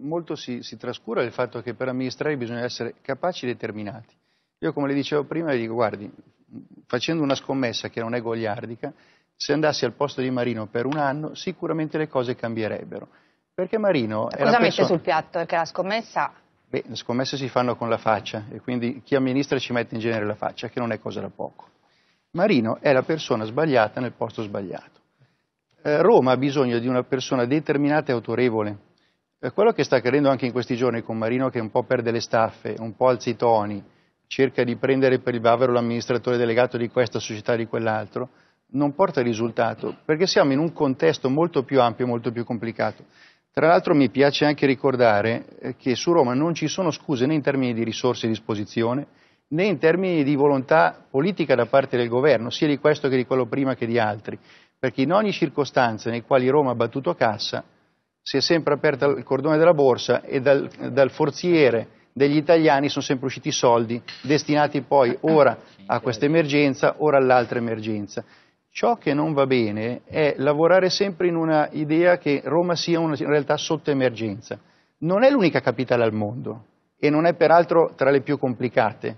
Molto si, si trascura il fatto che per amministrare bisogna essere capaci e determinati. Io, come le dicevo prima, le dico, guardi, facendo una scommessa che non è goliardica, se andassi al posto di Marino per un anno, sicuramente le cose cambierebbero. Perché Marino... Cosa mette persona... sul piatto? Perché la scommessa... Beh, le scommesse si fanno con la faccia e quindi chi amministra ci mette in genere la faccia, che non è cosa da poco. Marino è la persona sbagliata nel posto sbagliato. Eh, Roma ha bisogno di una persona determinata e autorevole quello che sta accadendo anche in questi giorni con Marino che un po' perde le staffe, un po' alzi i toni, cerca di prendere per il bavero l'amministratore delegato di questa società di quell'altro, non porta risultato, perché siamo in un contesto molto più ampio e molto più complicato. Tra l'altro mi piace anche ricordare eh, che su Roma non ci sono scuse né in termini di risorse a disposizione, né in termini di volontà politica da parte del governo, sia di questo che di quello prima che di altri, perché in ogni circostanza nei quali Roma ha battuto cassa si è sempre aperto il cordone della borsa e dal, dal forziere degli italiani sono sempre usciti soldi destinati poi ora a questa emergenza, ora all'altra emergenza. Ciò che non va bene è lavorare sempre in una idea che Roma sia una realtà sotto emergenza. Non è l'unica capitale al mondo e non è peraltro tra le più complicate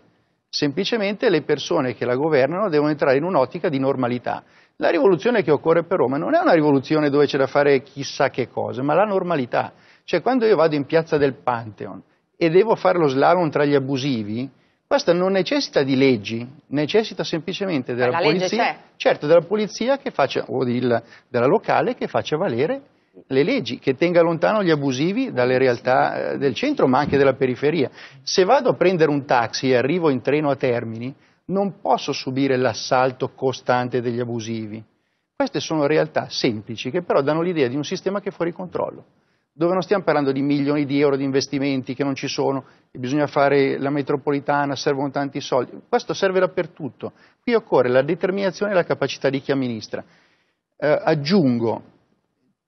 Semplicemente le persone che la governano devono entrare in un'ottica di normalità. La rivoluzione che occorre per Roma non è una rivoluzione dove c'è da fare chissà che cosa, ma la normalità. Cioè quando io vado in piazza del Pantheon e devo fare lo slalom tra gli abusivi, questa non necessita di leggi, necessita semplicemente della polizia, certo, della polizia, che faccia, o del, della locale che faccia valere le leggi, che tenga lontano gli abusivi dalle realtà eh, del centro ma anche della periferia. Se vado a prendere un taxi e arrivo in treno a Termini, non posso subire l'assalto costante degli abusivi. Queste sono realtà semplici che però danno l'idea di un sistema che è fuori controllo, dove non stiamo parlando di milioni di euro di investimenti che non ci sono, bisogna fare la metropolitana, servono tanti soldi. Questo serve dappertutto. Qui occorre la determinazione e la capacità di chi amministra. Eh, aggiungo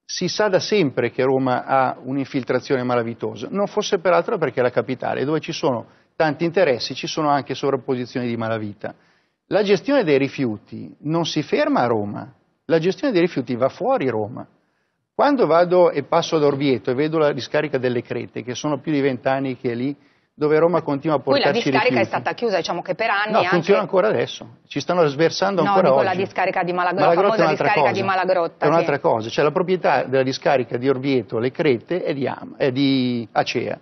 si sa da sempre che Roma ha un'infiltrazione malavitosa, non fosse peraltro perché è la capitale, dove ci sono tanti interessi, ci sono anche sovrapposizioni di malavita. La gestione dei rifiuti non si ferma a Roma, la gestione dei rifiuti va fuori Roma. Quando vado e passo ad Orvieto e vedo la discarica delle Crete, che sono più di vent'anni che è lì, dove Roma continua a portarci Qui la discarica rifiuti. è stata chiusa, diciamo che per anni... No, anche... funziona ancora adesso, ci stanno sversando no, ancora oggi. No, dico la discarica di Malagrotta, Malagrotta la discarica cosa. di Malagrotta. È un'altra sì. cosa, cioè la proprietà della discarica di Orvieto, le Crete, è di, Am, è eh, di Acea.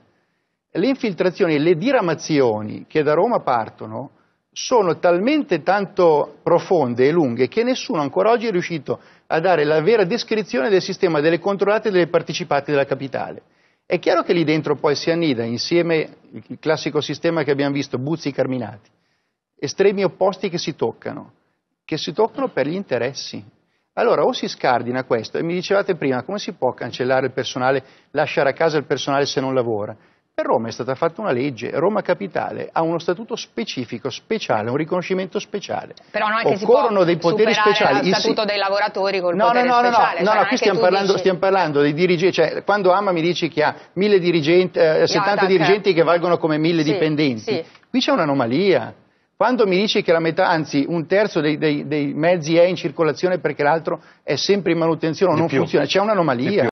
Le infiltrazioni, le diramazioni che da Roma partono sono talmente tanto profonde e lunghe che nessuno ancora oggi è riuscito a dare la vera descrizione del sistema delle controllate e delle partecipate della capitale. È chiaro che lì dentro poi si annida insieme il classico sistema che abbiamo visto, buzzi carminati, estremi opposti che si toccano, che si toccano per gli interessi. Allora o si scardina questo, e mi dicevate prima come si può cancellare il personale, lasciare a casa il personale se non lavora? Per cioè, Roma è stata fatta una legge, Roma Capitale ha uno statuto specifico, speciale, un riconoscimento speciale. Però non è che Occorrono dei poteri speciali. il statuto dei lavoratori col no, potere no, no, speciale. No, no, cioè no, qui stiamo parlando, dici... stiamo parlando, dei dirigenti, cioè quando Ama mi dici che ha dirigenti, eh, 70 dirigenti certo. che valgono come mille sì, dipendenti, sì. qui c'è un'anomalia. Quando mi dici che la metà, anzi un terzo dei, dei, dei mezzi è in circolazione perché l'altro è sempre in manutenzione o non più. funziona, c'è un'anomalia.